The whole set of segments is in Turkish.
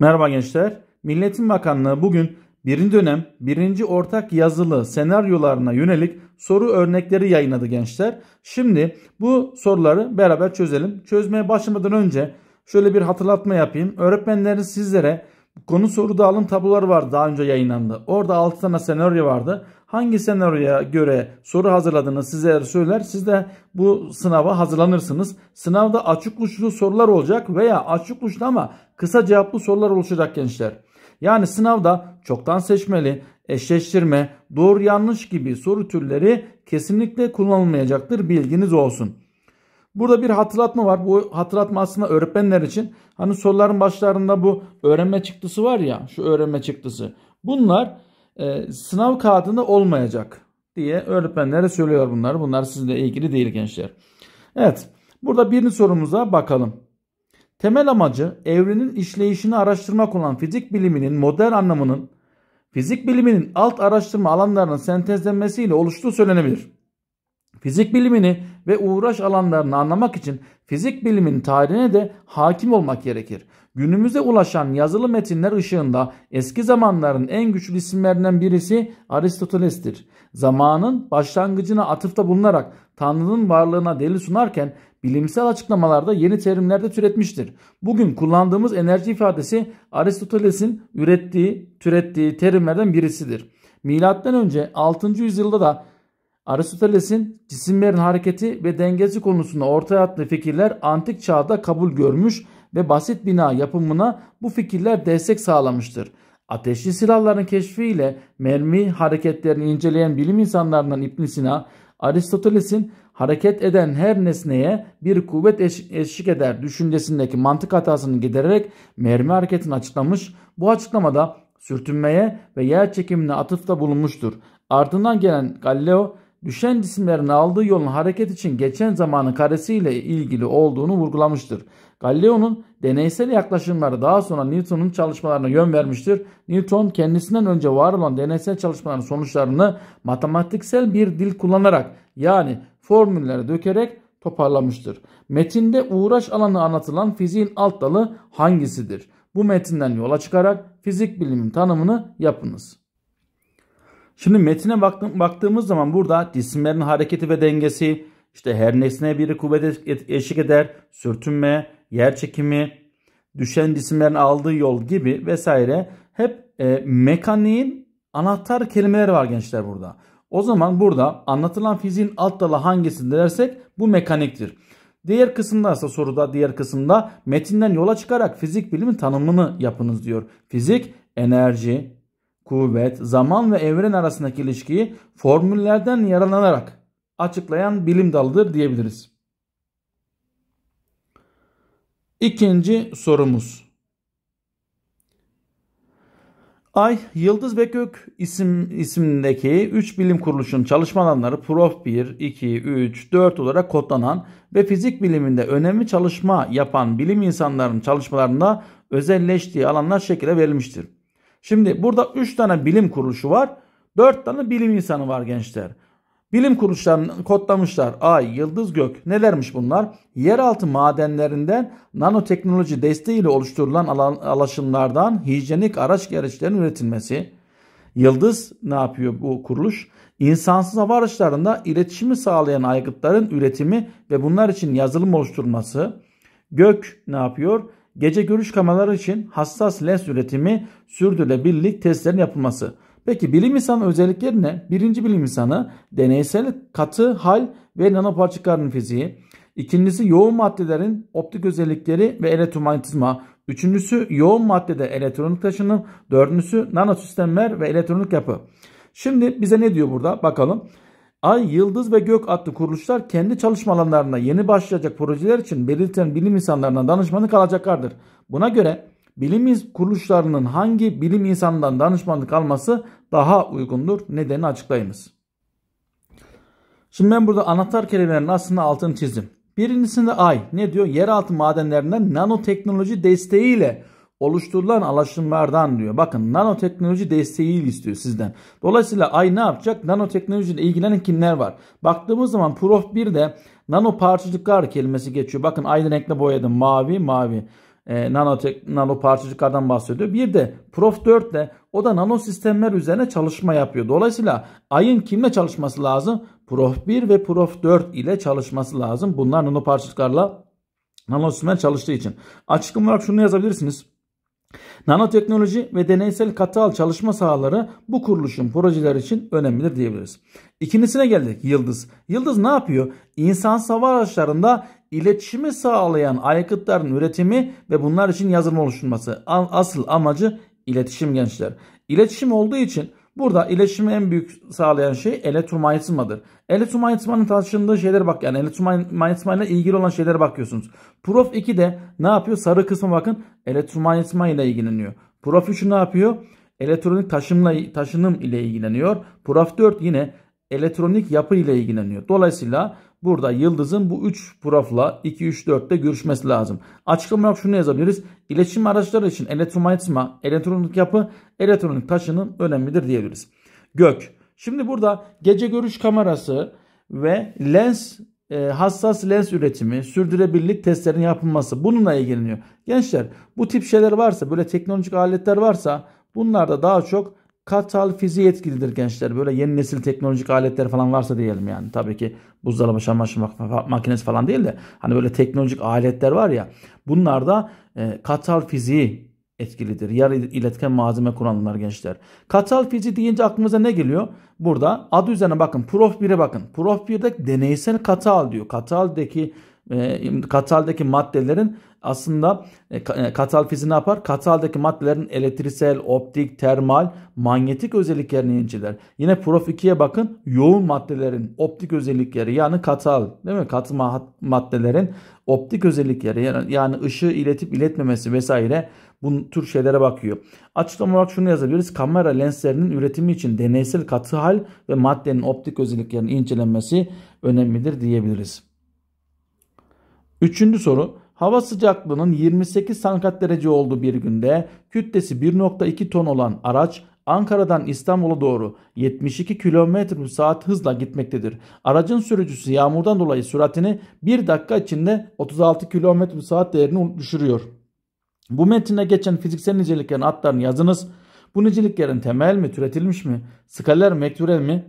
Merhaba gençler. Milletin Bakanlığı bugün birinci dönem birinci ortak yazılı senaryolarına yönelik soru örnekleri yayınladı gençler. Şimdi bu soruları beraber çözelim. Çözmeye başlamadan önce şöyle bir hatırlatma yapayım. Öğretmenlerin sizlere konu soru dağılım tabloları var daha önce yayınlandı. Orada 6 tane senaryo vardı hangi senaryoya göre soru hazırladığını size söyler. Siz de bu sınava hazırlanırsınız. Sınavda açık uçlu sorular olacak veya açık uçlu ama kısa cevaplı sorular oluşacak gençler. Yani sınavda çoktan seçmeli, eşleştirme, doğru yanlış gibi soru türleri kesinlikle kullanılmayacaktır. Bilginiz olsun. Burada bir hatırlatma var. Bu hatırlatma aslında öğretmenler için. Hani soruların başlarında bu öğrenme çıktısı var ya, şu öğrenme çıktısı. Bunlar e, sınav kağıdında olmayacak diye öğretmenlere söylüyor bunlar. Bunlar sizinle ilgili değil gençler. Evet burada birinci sorumuza bakalım. Temel amacı evrenin işleyişini araştırmak olan fizik biliminin modern anlamının fizik biliminin alt araştırma alanlarının sentezlenmesiyle oluştuğu söylenebilir. Fizik bilimini ve uğraş alanlarını anlamak için fizik bilimin tarihine de hakim olmak gerekir. Günümüze ulaşan yazılı metinler ışığında eski zamanların en güçlü isimlerinden birisi Aristoteles'tir. Zamanın başlangıcına atıfta bulunarak Tanrı'nın varlığına delil sunarken bilimsel açıklamalarda yeni terimler de türetmiştir. Bugün kullandığımız enerji ifadesi Aristoteles'in ürettiği, türettiği terimlerden birisidir. Milattan önce 6. yüzyılda da Aristoteles'in cisimlerin hareketi ve dengesi konusunda ortaya attığı fikirler antik çağda kabul görmüş ve basit bina yapımına bu fikirler destek sağlamıştır. Ateşli silahların keşfiyle mermi hareketlerini inceleyen bilim insanlarından İbn Sina, Aristoteles'in hareket eden her nesneye bir kuvvet eşlik eder düşüncesindeki mantık hatasını gidererek mermi hareketini açıklamış. Bu açıklamada sürtünmeye ve yer çekimine atıfta bulunmuştur. Ardından gelen Galileo düşen cisimlerin aldığı yolun hareket için geçen zamanın karesiyle ilgili olduğunu vurgulamıştır. Galileo'nun deneysel yaklaşımları daha sonra Newton'un çalışmalarına yön vermiştir. Newton kendisinden önce var olan deneysel çalışmaların sonuçlarını matematiksel bir dil kullanarak yani formüllere dökerek toparlamıştır. Metinde uğraş alanı anlatılan fiziğin alt dalı hangisidir? Bu metinden yola çıkarak fizik bilimin tanımını yapınız. Şimdi metine baktığımız zaman burada cisimlerin hareketi ve dengesi, işte her nesneye biri kuvvet eşlik eder, sürtünme, yer çekimi, düşen cisimlerin aldığı yol gibi vesaire hep e, mekaniğin anahtar kelimeleri var gençler burada. O zaman burada anlatılan fiziğin alt dalı hangisi dersek bu mekaniktir. Diğer kısımda ise soruda diğer kısımda metinden yola çıkarak fizik bilimin tanımını yapınız diyor. Fizik enerji, kuvvet, zaman ve evren arasındaki ilişkiyi formüllerden yararlanarak açıklayan bilim dalıdır diyebiliriz. İkinci sorumuz. Ay, Yıldız ve Gök isim, isimdeki 3 bilim kuruluşunun çalışma alanları Prof 1, 2, 3, 4 olarak kodlanan ve fizik biliminde önemli çalışma yapan bilim insanlarının çalışmalarında özelleştiği alanlar şekilde verilmiştir. Şimdi burada 3 tane bilim kuruluşu var. 4 tane bilim insanı var gençler. Bilim kuruluşlarını kodlamışlar. Ay, yıldız gök nelermiş bunlar? Yeraltı madenlerinden nanoteknoloji desteğiyle oluşturulan alaşımlardan hijyenik araç gereçlerinin üretilmesi. Yıldız ne yapıyor bu kuruluş? İnsansız hava araçlarında iletişimi sağlayan aygıtların üretimi ve bunlar için yazılım oluşturması. Gök ne yapıyor? Gece görüş kameraları için hassas lens üretimi, sürdürülebilirlik testlerinin yapılması. Peki bilim insanı özellikleri ne? Birinci bilim insanı deneysel katı hal ve nanoparçacıkların fiziği. İkincisi yoğun maddelerin optik özellikleri ve elektromanyetizma. Üçüncüsü yoğun maddede elektronik taşınım. Dördüncüsü nanosistemler ve elektronik yapı. Şimdi bize ne diyor burada bakalım. Ay, Yıldız ve Gök adlı kuruluşlar kendi çalışma alanlarına yeni başlayacak projeler için belirtilen bilim insanlarına danışmanlık alacaklardır. Buna göre bilim kuruluşlarının hangi bilim insanından danışmanlık alması daha uygundur nedenini açıklayınız. Şimdi ben burada anahtar kelimelerin aslında altını çizdim. Birincisinde ay ne diyor? Yeraltı madenlerinden nanoteknoloji desteğiyle oluşturulan alaşımlardan diyor. Bakın nanoteknoloji desteği istiyor sizden. Dolayısıyla ay ne yapacak? Nanoteknolojiyle ilgilenen kimler var? Baktığımız zaman Prof 1'de nano parçacıklar kelimesi geçiyor. Bakın aynı renkle boyadım. Mavi, mavi. E, nanotek, nano parçacıklardan bahsediyor. Bir de Prof 4'te o da nano sistemler üzerine çalışma yapıyor. Dolayısıyla ayın kimle çalışması lazım? Prof 1 ve Prof 4 ile çalışması lazım. Bunlar nano parçacıklarla nano sistemler çalıştığı için. Açık olarak şunu yazabilirsiniz. Nanoteknoloji ve deneysel katı al çalışma sahaları bu kuruluşun projeler için önemlidir diyebiliriz. İkincisine geldik Yıldız. Yıldız ne yapıyor? İnsan savaş araçlarında iletişimi sağlayan aygıtların üretimi ve bunlar için yazılım oluşturması. Asıl amacı iletişim gençler. İletişim olduğu için Burada iletişimi en büyük sağlayan şey elektromanyetizmadır. Elektromanyetizmanın taşındığı şeyler bak yani elektromanyetizma ile ilgili olan şeylere bakıyorsunuz. Prof 2 de ne yapıyor? Sarı kısma bakın elektromanyetizma ile ilgileniyor. Prof 3 ne yapıyor? Elektronik taşımla, taşınım ile ilgileniyor. Prof 4 yine elektronik yapı ile ilgileniyor. Dolayısıyla Burada yıldızın bu 3 profla 2-3-4'te görüşmesi lazım. Açık olarak şunu yazabiliriz. İletişim araçları için elektromanyetizma, elektronik yapı, elektronik taşının önemlidir diyebiliriz. Gök. Şimdi burada gece görüş kamerası ve lens e, hassas lens üretimi, sürdürülebilirlik testlerinin yapılması bununla ilgileniyor. Gençler bu tip şeyler varsa böyle teknolojik aletler varsa bunlar da daha çok Katal fiziği etkilidir gençler. Böyle yeni nesil teknolojik aletler falan varsa diyelim yani. Tabii ki buzdolabı, çamaşır makinesi falan değil de hani böyle teknolojik aletler var ya. Bunlar da e, katal fiziği etkilidir. Yarı iletken malzeme kullanırlar gençler. Katal fiziği deyince aklımıza ne geliyor? Burada adı üzerine bakın. Prof 1'e bakın. Prof 1'de deneysel katal diyor. Kataldeki e, kataldeki maddelerin aslında e, e, katal ne yapar? Kataldaki maddelerin elektriksel, optik, termal, manyetik özelliklerini inceler. Yine prof 2'ye bakın yoğun maddelerin optik özellikleri yani katal değil mi? Katı maddelerin optik özellikleri yani, yani ışığı iletip iletmemesi vesaire bu tür şeylere bakıyor. Açıklama olarak şunu yazabiliriz. Kamera lenslerinin üretimi için deneysel katı hal ve maddenin optik özelliklerinin incelenmesi önemlidir diyebiliriz. Üçüncü soru. Hava sıcaklığının 28 santigrat derece olduğu bir günde kütlesi 1.2 ton olan araç Ankara'dan İstanbul'a doğru 72 km saat hızla gitmektedir. Aracın sürücüsü yağmurdan dolayı süratini 1 dakika içinde 36 km saat değerini düşürüyor. Bu metine geçen fiziksel niceliklerin adlarını yazınız. Bu niceliklerin temel mi, türetilmiş mi, skaler mi, vektörel mi,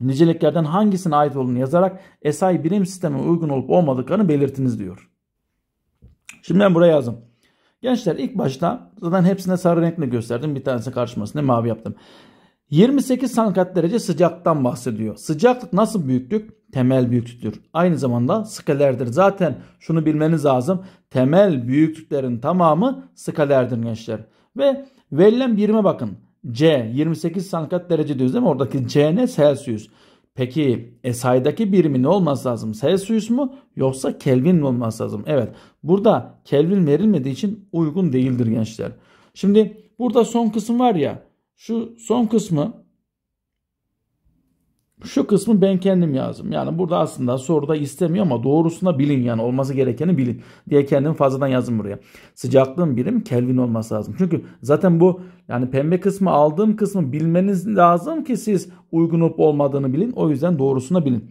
niceliklerden hangisine ait olduğunu yazarak SI birim sisteme uygun olup olmadıklarını belirtiniz diyor. Şimdi ben buraya yazdım. Gençler ilk başta zaten hepsine sarı renkle gösterdim. Bir tanesini karşımasına mavi yaptım. 28 santigrat derece sıcaktan bahsediyor. Sıcaklık nasıl büyüklük? Temel büyüklüktür. Aynı zamanda skalerdir. Zaten şunu bilmeniz lazım. Temel büyüklüklerin tamamı skalerdir gençler. Ve verilen birime bakın. C 28 santigrat derece diyoruz değil mi? Oradaki C ne? Celsius. Peki e, SI'daki birimi ne olması lazım? Celsius mu yoksa Kelvin mi olması lazım? Evet burada Kelvin verilmediği için uygun değildir gençler. Şimdi burada son kısım var ya şu son kısmı şu kısmı ben kendim yazdım. Yani burada aslında soruda istemiyor ama doğrusuna bilin yani olması gerekeni bilin diye kendim fazladan yazdım buraya. Sıcaklığın birim Kelvin olması lazım. Çünkü zaten bu yani pembe kısmı aldığım kısmı bilmeniz lazım ki siz uygun olup olmadığını bilin. O yüzden doğrusuna bilin.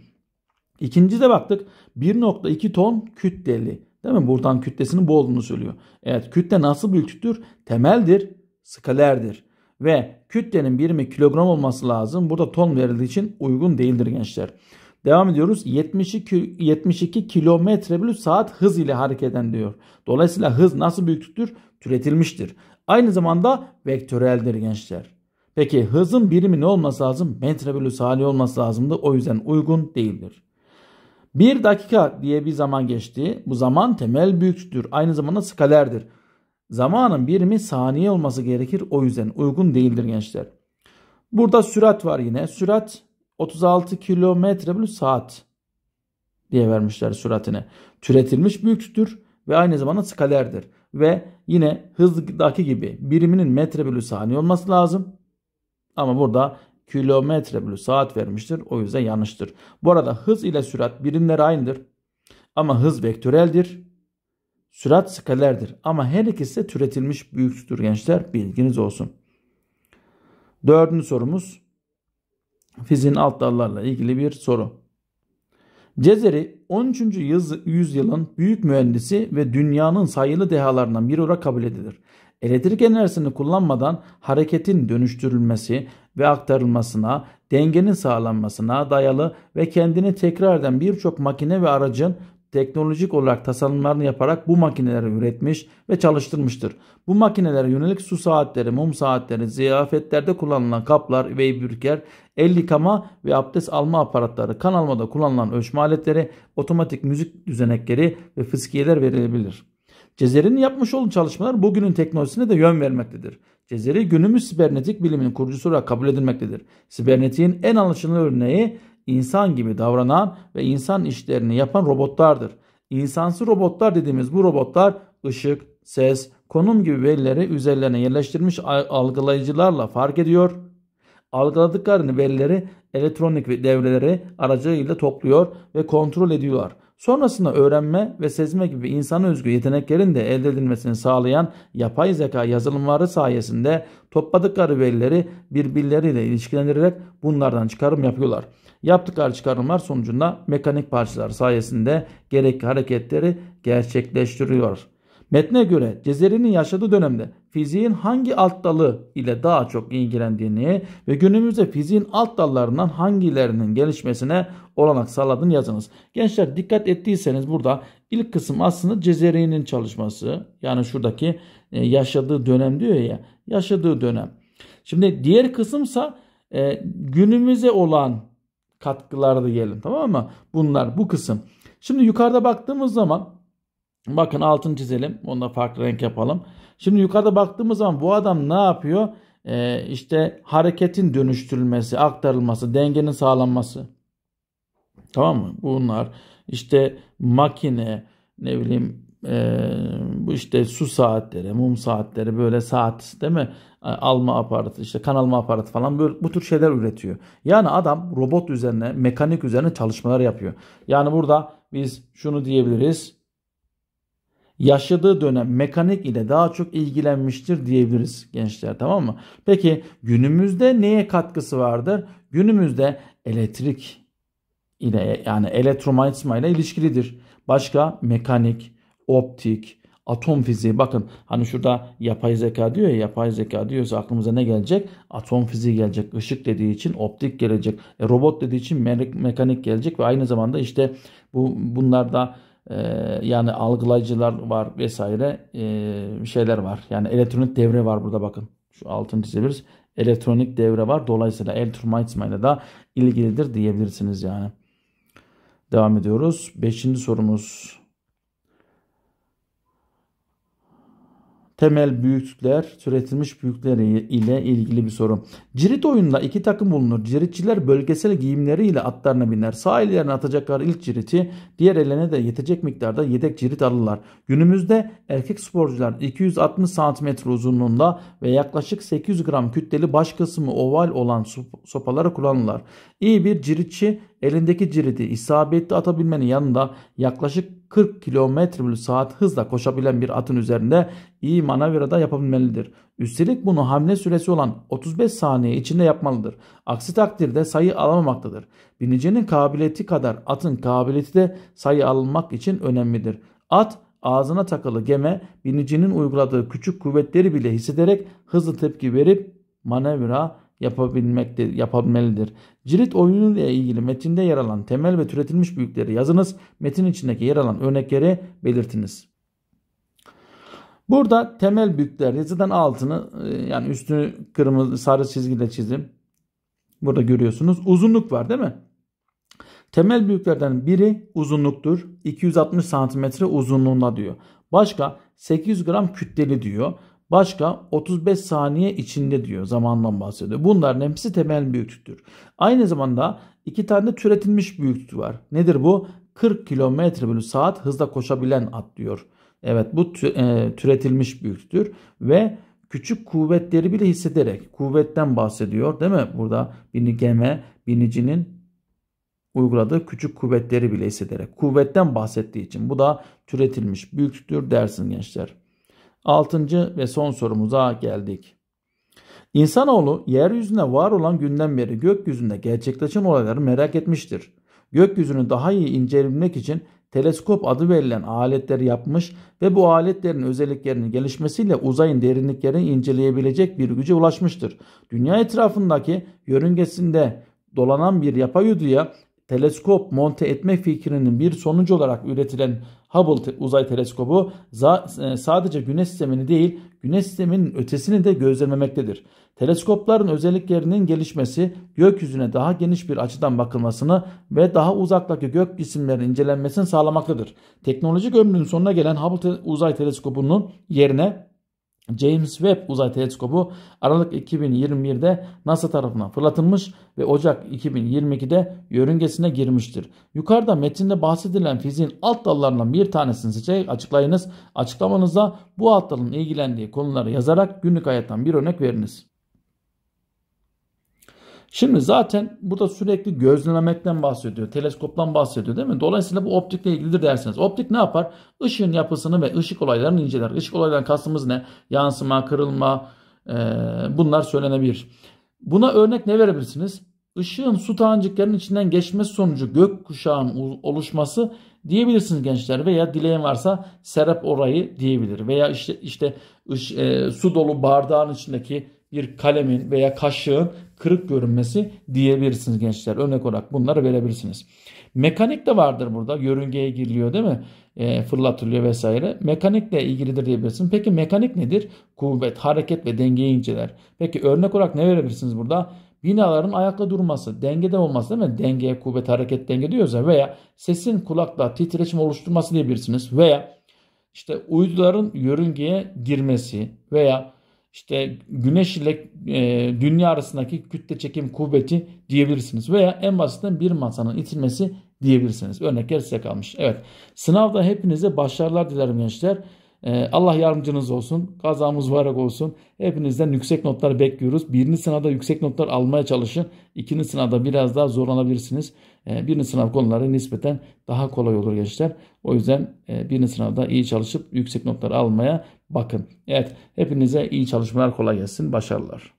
İkinci de baktık 1.2 ton kütleli. Değil mi? Buradan kütlesinin bu olduğunu söylüyor. Evet kütle nasıl bir kütür? Temeldir, skalerdir ve kütlenin birimi kilogram olması lazım. Burada ton verildiği için uygun değildir gençler. Devam ediyoruz. 72, kilometre bölü saat hız ile hareket eden diyor. Dolayısıyla hız nasıl büyüklüktür? Türetilmiştir. Aynı zamanda vektöreldir gençler. Peki hızın birimi ne olması lazım? Metre bölü saniye olması lazımdı. O yüzden uygun değildir. 1 dakika diye bir zaman geçti. Bu zaman temel büyüktür. Aynı zamanda skalerdir. Zamanın birimi saniye olması gerekir. O yüzden uygun değildir gençler. Burada sürat var yine. Sürat 36 kilometre bölü saat diye vermişler süratine. Türetilmiş büyüklüktür ve aynı zamanda skalerdir. Ve yine hızdaki gibi biriminin metre bölü saniye olması lazım. Ama burada kilometre bölü saat vermiştir. O yüzden yanlıştır. Bu arada hız ile sürat birimleri aynıdır. Ama hız vektöreldir sürat skalerdir ama her ikisi de türetilmiş büyüktür gençler bilginiz olsun. Dördüncü sorumuz fizin alt dallarla ilgili bir soru. Cezeri 13. yüzyılın büyük mühendisi ve dünyanın sayılı dehalarından biri olarak kabul edilir. Elektrik enerjisini kullanmadan hareketin dönüştürülmesi ve aktarılmasına, dengenin sağlanmasına dayalı ve kendini tekrar eden birçok makine ve aracın teknolojik olarak tasarımlarını yaparak bu makineleri üretmiş ve çalıştırmıştır. Bu makinelere yönelik su saatleri, mum saatleri, ziyafetlerde kullanılan kaplar ve ibürker, el yıkama ve abdest alma aparatları, kan almada kullanılan ölçme aletleri, otomatik müzik düzenekleri ve fıskiyeler verilebilir. Cezeri'nin yapmış olduğu çalışmalar bugünün teknolojisine de yön vermektedir. Cezeri günümüz sibernetik bilimin kurucusu olarak kabul edilmektedir. Sibernetiğin en anlaşılır örneği insan gibi davranan ve insan işlerini yapan robotlardır. İnsansı robotlar dediğimiz bu robotlar ışık, ses, konum gibi verileri üzerlerine yerleştirmiş algılayıcılarla fark ediyor. Algıladıklarını verileri elektronik devreleri aracılığıyla topluyor ve kontrol ediyorlar. Sonrasında öğrenme ve sezme gibi insan özgü yeteneklerin de elde edilmesini sağlayan yapay zeka yazılımları sayesinde topladıkları verileri birbirleriyle ilişkilendirerek bunlardan çıkarım yapıyorlar. Yaptıkları çıkarımlar sonucunda mekanik parçalar sayesinde gerekli hareketleri gerçekleştiriyor. Metne göre Cezeri'nin yaşadığı dönemde fiziğin hangi alt dalı ile daha çok ilgilendiğini ve günümüzde fiziğin alt dallarından hangilerinin gelişmesine olanak sağladığını yazınız. Gençler dikkat ettiyseniz burada ilk kısım aslında Cezeri'nin çalışması. Yani şuradaki e, yaşadığı dönem diyor ya yaşadığı dönem. Şimdi diğer kısımsa e, günümüze olan katkılar diyelim tamam mı? Bunlar bu kısım. Şimdi yukarıda baktığımız zaman Bakın altını çizelim. Onu da farklı renk yapalım. Şimdi yukarıda baktığımız zaman bu adam ne yapıyor? Ee, işte hareketin dönüştürülmesi, aktarılması, dengenin sağlanması. Tamam mı? Bunlar işte makine, ne bileyim e, bu işte su saatleri, mum saatleri böyle saat değil mi? E, alma aparatı, işte kan alma aparatı falan böyle bu tür şeyler üretiyor. Yani adam robot üzerine, mekanik üzerine çalışmalar yapıyor. Yani burada biz şunu diyebiliriz yaşadığı dönem mekanik ile daha çok ilgilenmiştir diyebiliriz gençler tamam mı? Peki günümüzde neye katkısı vardır? Günümüzde elektrik ile yani elektromanyetizma ile ilişkilidir. Başka mekanik, optik, atom fiziği bakın hani şurada yapay zeka diyor ya yapay zeka diyorsa aklımıza ne gelecek? Atom fiziği gelecek. ışık dediği için optik gelecek. E, robot dediği için mekanik gelecek ve aynı zamanda işte bu bunlar da ee, yani algılayıcılar var vesaire e, şeyler var. Yani elektronik devre var burada bakın. Şu altını çizebiliriz. Elektronik devre var. Dolayısıyla elektromanyetisma ile de ilgilidir diyebilirsiniz yani. Devam ediyoruz. Beşinci sorumuz. temel büyüklükler, türetilmiş büyükler ile ilgili bir soru. Cirit oyununda iki takım bulunur. Ciritçiler bölgesel giyimleri ile atlarına biner. Sağ ellerine atacaklar ilk ciriti, diğer eline de yetecek miktarda yedek cirit alırlar. Günümüzde erkek sporcular 260 cm uzunluğunda ve yaklaşık 800 gram kütleli baş kısmı oval olan sopaları kullanırlar. İyi bir ciritçi elindeki ciriti isabetli atabilmenin yanında yaklaşık 40 km bölü saat hızla koşabilen bir atın üzerinde iyi manevrada yapabilmelidir. Üstelik bunu hamle süresi olan 35 saniye içinde yapmalıdır. Aksi takdirde sayı alamamaktadır. Binicinin kabiliyeti kadar atın kabiliyeti de sayı alınmak için önemlidir. At ağzına takılı geme binicinin uyguladığı küçük kuvvetleri bile hissederek hızlı tepki verip manevra yapabilmekte yapabilmelidir. Cirit oyunu ile ilgili metinde yer alan temel ve türetilmiş büyükleri yazınız. Metin içindeki yer alan örnekleri belirtiniz. Burada temel büyükler yazıdan altını e, yani üstünü kırmızı sarı çizgiyle çizdim. Burada görüyorsunuz. Uzunluk var değil mi? Temel büyüklerden biri uzunluktur. 260 cm uzunluğunda diyor. Başka 800 gram kütleli diyor. Başka 35 saniye içinde diyor zamandan bahsediyor. Bunların hepsi temel büyüklüktür. Aynı zamanda iki tane de türetilmiş büyüklük var. Nedir bu? 40 km bölü saat hızla koşabilen at diyor. Evet bu tü, e, türetilmiş büyüklüktür ve küçük kuvvetleri bile hissederek kuvvetten bahsediyor değil mi? Burada binigeme binicinin uyguladığı küçük kuvvetleri bile hissederek kuvvetten bahsettiği için bu da türetilmiş büyüklüktür dersin gençler. Altıncı ve son sorumuza geldik. İnsanoğlu yeryüzünde var olan günden beri gökyüzünde gerçekleşen olayları merak etmiştir. Gökyüzünü daha iyi incelemek için teleskop adı verilen aletleri yapmış ve bu aletlerin özelliklerinin gelişmesiyle uzayın derinliklerini inceleyebilecek bir güce ulaşmıştır. Dünya etrafındaki yörüngesinde dolanan bir yapay uyduya teleskop monte etme fikrinin bir sonucu olarak üretilen Hubble uzay teleskobu e, sadece güneş sistemini değil güneş sisteminin ötesini de gözlemlemektedir. Teleskopların özelliklerinin gelişmesi gökyüzüne daha geniş bir açıdan bakılmasını ve daha uzaktaki gök cisimlerin incelenmesini sağlamaktadır. Teknolojik ömrünün sonuna gelen Hubble uzay teleskobunun yerine James Webb Uzay Teleskobu Aralık 2021'de NASA tarafından fırlatılmış ve Ocak 2022'de yörüngesine girmiştir. Yukarıda metinde bahsedilen fiziğin alt dallarından bir tanesini seçerek açıklayınız. Açıklamanızda bu alt dalın ilgilendiği konuları yazarak günlük hayattan bir örnek veriniz. Şimdi zaten burada sürekli gözlemlemekten bahsediyor. Teleskoptan bahsediyor değil mi? Dolayısıyla bu optikle ilgilidir dersiniz. Optik ne yapar? Işığın yapısını ve ışık olaylarını inceler. Işık olaylarından kastımız ne? Yansıma, kırılma e, bunlar söylenebilir. Buna örnek ne verebilirsiniz? Işığın su taneciklerinin içinden geçmesi sonucu gök kuşağının oluşması diyebilirsiniz gençler veya dileğin varsa serap orayı diyebilir veya işte işte ış, e, su dolu bardağın içindeki bir kalemin veya kaşığın kırık görünmesi diyebilirsiniz gençler. Örnek olarak bunları verebilirsiniz. Mekanik de vardır burada. Yörüngeye giriliyor değil mi? E, fırlatılıyor vesaire. Mekanikle ilgilidir diyebilirsiniz. Peki mekanik nedir? Kuvvet, hareket ve dengeyi inceler. Peki örnek olarak ne verebilirsiniz burada? Binaların ayakta durması, dengede olması değil mi? Dengeye kuvvet, hareket, denge diyoruz ya. Veya sesin kulakla titreşim oluşturması diyebilirsiniz. Veya işte uyduların yörüngeye girmesi veya işte güneş ile e, dünya arasındaki kütle çekim kuvveti diyebilirsiniz. Veya en basitinden bir masanın itilmesi diyebilirsiniz. Örnekler size kalmış. Evet sınavda hepinize başarılar dilerim gençler. E, Allah yardımcınız olsun. Kazamız varak olsun. Hepinizden yüksek notlar bekliyoruz. Birinci sınavda yüksek notlar almaya çalışın. İkinci sınavda biraz daha zorlanabilirsiniz. E, birinci sınav konuları nispeten daha kolay olur gençler. O yüzden e, birinci sınavda iyi çalışıp yüksek notlar almaya bakın. Evet hepinize iyi çalışmalar kolay gelsin. Başarılar.